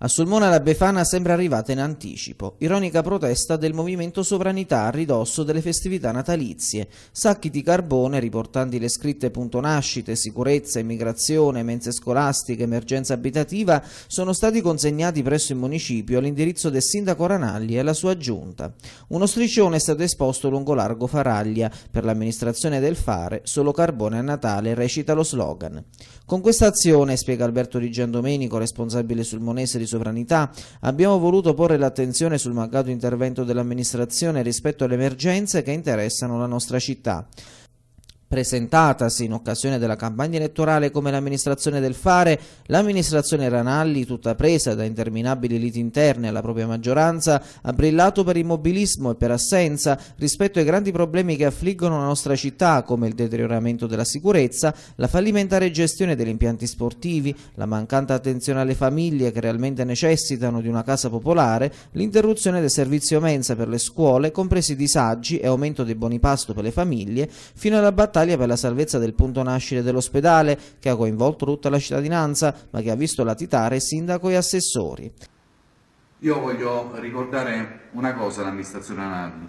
A Sulmona la Befana sembra arrivata in anticipo, ironica protesta del movimento sovranità a ridosso delle festività natalizie, sacchi di carbone riportanti le scritte punto nascite, sicurezza, immigrazione, mense scolastiche, emergenza abitativa sono stati consegnati presso il municipio all'indirizzo del sindaco Ranalli e alla sua giunta. Uno striscione è stato esposto lungo largo Faraglia, per l'amministrazione del fare, solo carbone a Natale recita lo slogan. Con questa azione, spiega Alberto Di Rigiandomenico, responsabile sulmonese di di sovranità, abbiamo voluto porre l'attenzione sul mancato intervento dell'amministrazione rispetto alle emergenze che interessano la nostra città presentatasi in occasione della campagna elettorale come l'amministrazione del fare, l'amministrazione Ranalli, tutta presa da interminabili liti interne alla propria maggioranza, ha brillato per immobilismo e per assenza rispetto ai grandi problemi che affliggono la nostra città, come il deterioramento della sicurezza, la fallimentare gestione degli impianti sportivi, la mancata attenzione alle famiglie che realmente necessitano di una casa popolare, l'interruzione del servizio mensa per le scuole, compresi disagi e aumento dei buoni pasto per le famiglie, fino alla battaglia battaglia per la salvezza del punto nascere dell'ospedale, che ha coinvolto tutta la cittadinanza, ma che ha visto latitare sindaco e assessori. Io voglio ricordare una cosa all'amministrazione Anardi.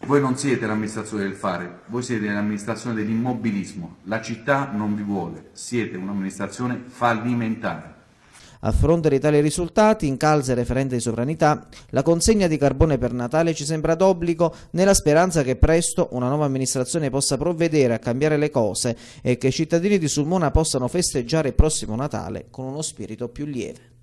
Voi non siete l'amministrazione del fare, voi siete l'amministrazione dell'immobilismo. La città non vi vuole, siete un'amministrazione fallimentare. A fronte di tali risultati, in calza referente di sovranità, la consegna di carbone per Natale ci sembra d'obbligo nella speranza che presto una nuova amministrazione possa provvedere a cambiare le cose e che i cittadini di Sulmona possano festeggiare il prossimo Natale con uno spirito più lieve.